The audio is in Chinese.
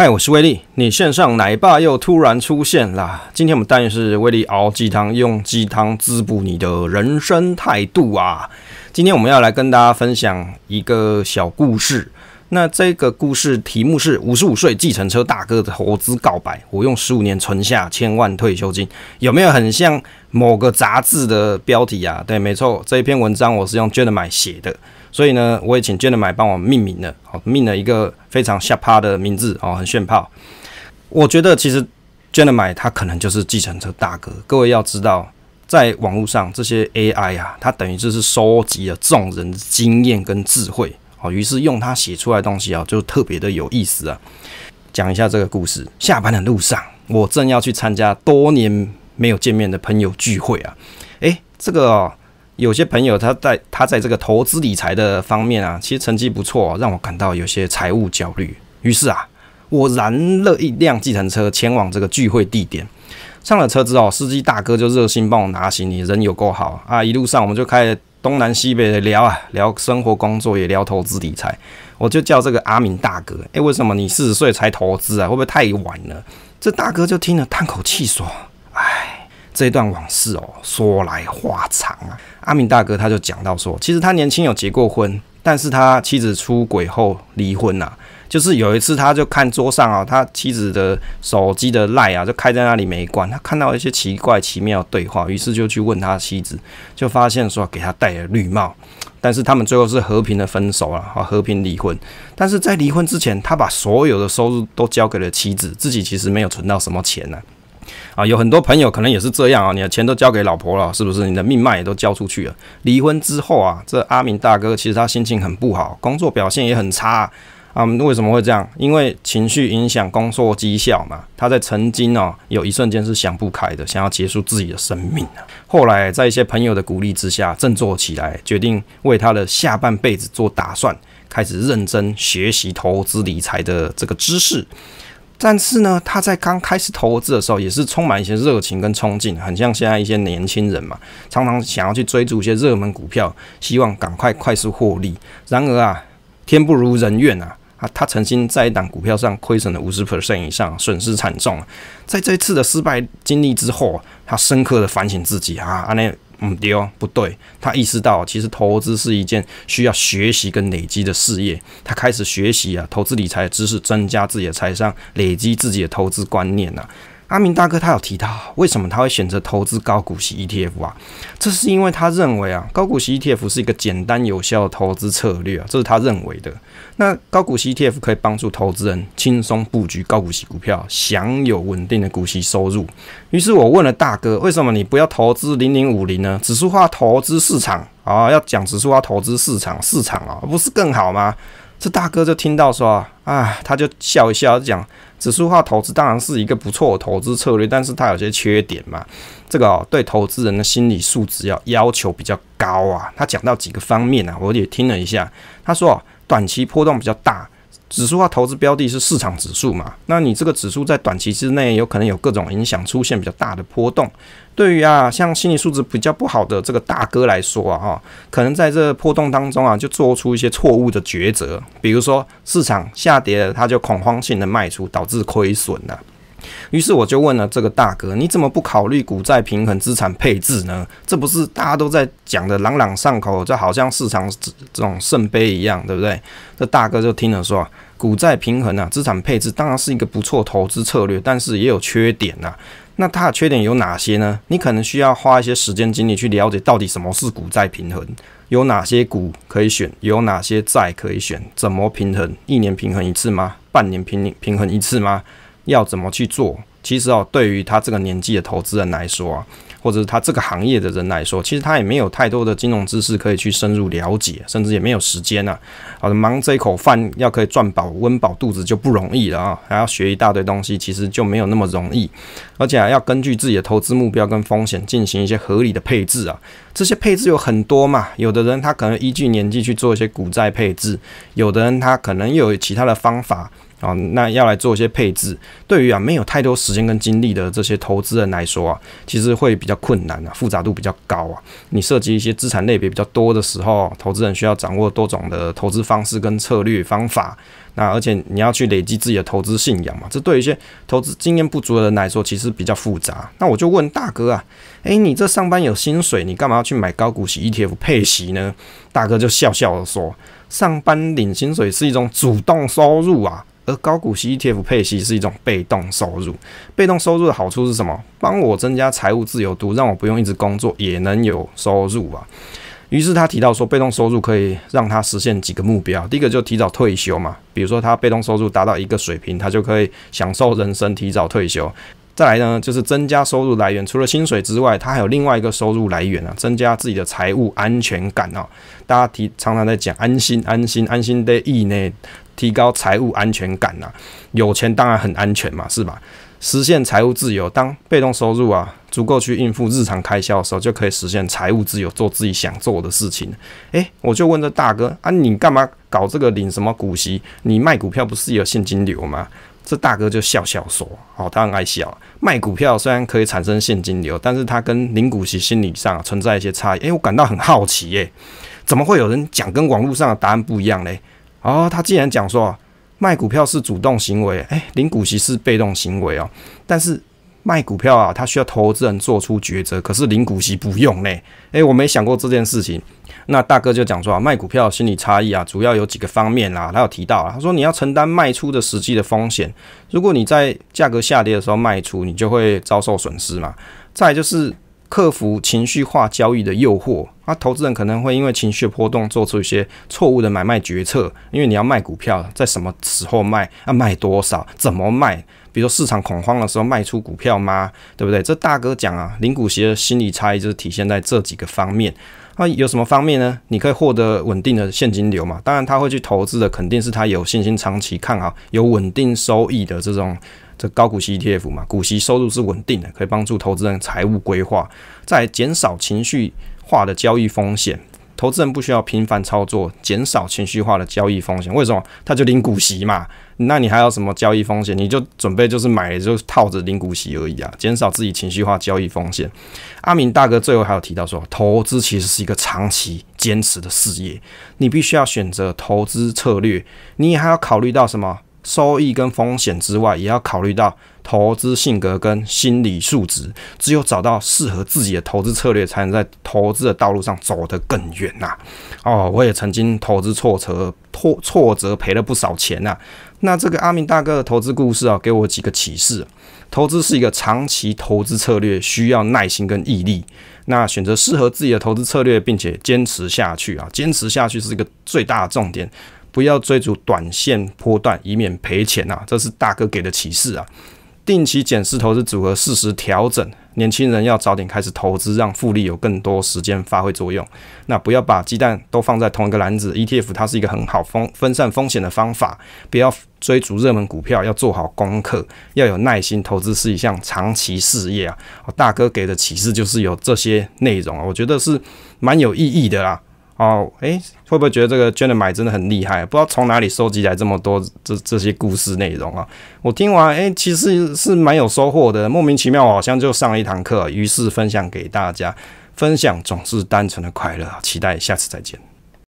嗨，我是威力。你线上奶爸又突然出现啦！今天我们单然是威力熬鸡汤，用鸡汤滋补你的人生态度啊。今天我们要来跟大家分享一个小故事。那这个故事题目是《五十五岁计程车大哥的投资告白》，我用十五年存下千万退休金，有没有很像某个杂志的标题啊？对，没错，这一篇文章我是用 j e n e 的买写的，所以呢，我也请 j e n e 的买帮我命名了，好，命了一个非常下趴的名字哦，很炫炮。我觉得其实 j e n e 的买他可能就是计程车大哥，各位要知道，在网络上这些 AI 啊，它等于就是收集了众人经验跟智慧。好，于是用他写出来东西啊，就特别的有意思啊。讲一下这个故事：下班的路上，我正要去参加多年没有见面的朋友聚会啊。诶，这个有些朋友他在他在这个投资理财的方面啊，其实成绩不错，让我感到有些财务焦虑。于是啊，我拦了一辆计程车前往这个聚会地点。上了车之后，司机大哥就热心帮我拿行李，人有够好啊。一路上我们就开东南西北的聊啊聊，生活工作也聊，投资理财，我就叫这个阿敏大哥。哎，为什么你四十岁才投资啊？会不会太晚了？这大哥就听了，叹口气说：“唉，这一段往事哦，说来话长啊。”阿敏大哥他就讲到说，其实他年轻有结过婚，但是他妻子出轨后离婚啊。就是有一次，他就看桌上啊，他妻子的手机的赖啊，就开在那里没关。他看到一些奇怪奇妙对话，于是就去问他妻子，就发现说给他戴了绿帽。但是他们最后是和平的分手了，啊，和平离婚。但是在离婚之前，他把所有的收入都交给了妻子，自己其实没有存到什么钱呢。啊，有很多朋友可能也是这样啊，你的钱都交给老婆了，是不是？你的命脉也都交出去了。离婚之后啊，这阿明大哥其实他心情很不好，工作表现也很差。啊，为什么会这样？因为情绪影响工作绩效嘛。他在曾经哦，有一瞬间是想不开的，想要结束自己的生命后来在一些朋友的鼓励之下，振作起来，决定为他的下半辈子做打算，开始认真学习投资理财的这个知识。但是呢，他在刚开始投资的时候，也是充满一些热情跟冲劲，很像现在一些年轻人嘛，常常想要去追逐一些热门股票，希望赶快快速获利。然而啊。天不如人愿啊！啊，他曾经在一档股票上亏损了五十 percent 以上，损失惨重。在这一次的失败经历之后，他深刻的反省自己啊，阿那唔对，不对。他意识到，其实投资是一件需要学习跟累积的事业。他开始学习啊，投资理财的知识，增加自己的财商，累积自己的投资观念呐。阿明大哥，他有提到为什么他会选择投资高股息 ETF 啊？这是因为他认为啊，高股息 ETF 是一个简单有效的投资策略啊，这是他认为的。那高股息 ETF 可以帮助投资人轻松布局高股息股票，享有稳定的股息收入。于是我问了大哥，为什么你不要投资零零五零呢？指数化投资市场啊，要讲指数化投资市场市场啊，不是更好吗？这大哥就听到说啊，啊，他就笑一笑，讲指数化投资当然是一个不错的投资策略，但是他有些缺点嘛，这个哦，对投资人的心理素质要要求比较高啊。他讲到几个方面啊，我也听了一下，他说哦、短期波动比较大。指数化投资标的是市场指数嘛？那你这个指数在短期之内有可能有各种影响，出现比较大的波动。对于啊，像心理素质比较不好的这个大哥来说啊，哈，可能在这波动当中啊，就做出一些错误的抉择，比如说市场下跌，了，他就恐慌性的卖出，导致亏损了。于是我就问了这个大哥：“你怎么不考虑股债平衡资产配置呢？这不是大家都在讲的朗朗上口，这好像市场这这种圣杯一样，对不对？”这大哥就听了说：“啊，股债平衡啊，资产配置当然是一个不错投资策略，但是也有缺点啊。那它的缺点有哪些呢？你可能需要花一些时间精力去了解到底什么是股债平衡，有哪些股可以选，有哪些债可以选，怎么平衡？一年平衡一次吗？半年平平衡一次吗？”要怎么去做？其实啊，对于他这个年纪的投资人来说啊，或者是他这个行业的人来说，其实他也没有太多的金融知识可以去深入了解，甚至也没有时间啊。好的，忙这一口饭要可以赚饱温饱肚子就不容易了啊，还要学一大堆东西，其实就没有那么容易。而且要根据自己的投资目标跟风险进行一些合理的配置啊，这些配置有很多嘛。有的人他可能依据年纪去做一些股债配置，有的人他可能又有其他的方法。啊，那要来做一些配置，对于啊没有太多时间跟精力的这些投资人来说啊，其实会比较困难啊，复杂度比较高啊。你涉及一些资产类别比较多的时候，投资人需要掌握多种的投资方式跟策略方法。那而且你要去累积自己的投资信仰嘛，这对一些投资经验不足的人来说，其实比较复杂。那我就问大哥啊，哎，你这上班有薪水，你干嘛要去买高股息 ETF 配息呢？大哥就笑笑的说，上班领薪水是一种主动收入啊。而高股息 ETF 配息是一种被动收入，被动收入的好处是什么？帮我增加财务自由度，让我不用一直工作也能有收入啊。于是他提到说，被动收入可以让他实现几个目标。第一个就提早退休嘛，比如说他被动收入达到一个水平，他就可以享受人生提早退休。再来呢，就是增加收入来源，除了薪水之外，他还有另外一个收入来源啊，增加自己的财务安全感啊。大家提常常在讲安心、安心、安心的意呢。提高财务安全感呐，有钱当然很安全嘛，是吧？实现财务自由，当被动收入啊足够去应付日常开销的时候，就可以实现财务自由，做自己想做的事情。诶，我就问这大哥啊，你干嘛搞这个领什么股息？你卖股票不是有现金流吗？这大哥就笑笑说：“哦，他很爱笑。卖股票虽然可以产生现金流，但是他跟领股息心理上存在一些差异。”诶，我感到很好奇耶，怎么会有人讲跟网络上的答案不一样呢？哦，他既然讲说，卖股票是主动行为，哎，领股息是被动行为哦。但是卖股票啊，他需要投资人做出抉择，可是领股息不用嘞。哎，我没想过这件事情。那大哥就讲说，卖股票心理差异啊，主要有几个方面啦。他有提到，他说你要承担卖出的实际的风险，如果你在价格下跌的时候卖出，你就会遭受损失嘛。再就是克服情绪化交易的诱惑。那投资人可能会因为情绪波动做出一些错误的买卖决策，因为你要卖股票，在什么时候卖，要卖多少，怎么卖？比如说市场恐慌的时候卖出股票吗？对不对？这大哥讲啊，零股息的心理差异就是体现在这几个方面。那有什么方面呢？你可以获得稳定的现金流嘛？当然，他会去投资的肯定是他有信心长期看好、有稳定收益的这种这高股息 ETF 嘛。股息收入是稳定的，可以帮助投资人财务规划，在减少情绪。化的交易风险，投资人不需要频繁操作，减少情绪化的交易风险。为什么？他就领股息嘛。那你还有什么交易风险？你就准备就是买，就是套着领股息而已啊，减少自己情绪化交易风险。阿明大哥最后还有提到说，投资其实是一个长期坚持的事业，你必须要选择投资策略，你也还要考虑到什么？收益跟风险之外，也要考虑到投资性格跟心理素质。只有找到适合自己的投资策略，才能在投资的道路上走得更远呐。哦，我也曾经投资挫折，挫挫折赔了不少钱呐。那这个阿明大哥的投资故事啊，给我几个启示：投资是一个长期投资策略，需要耐心跟毅力。那选择适合自己的投资策略，并且坚持下去啊，坚持下去是一个最大的重点。不要追逐短线波段，以免赔钱啊！这是大哥给的启示啊。定期检视投资组合，适时调整。年轻人要早点开始投资，让复利有更多时间发挥作用。那不要把鸡蛋都放在同一个篮子，ETF 它是一个很好分分散风险的方法。不要追逐热门股票，要做好功课，要有耐心。投资是一项长期事业啊！大哥给的启示就是有这些内容啊，我觉得是蛮有意义的啦。哦，哎，会不会觉得这个捐的买真的很厉害？不知道从哪里收集来这么多这这些故事内容啊？我听完，哎，其实是蛮有收获的。莫名其妙，好像就上了一堂课，于是分享给大家。分享总是单纯的快乐，期待下次再见。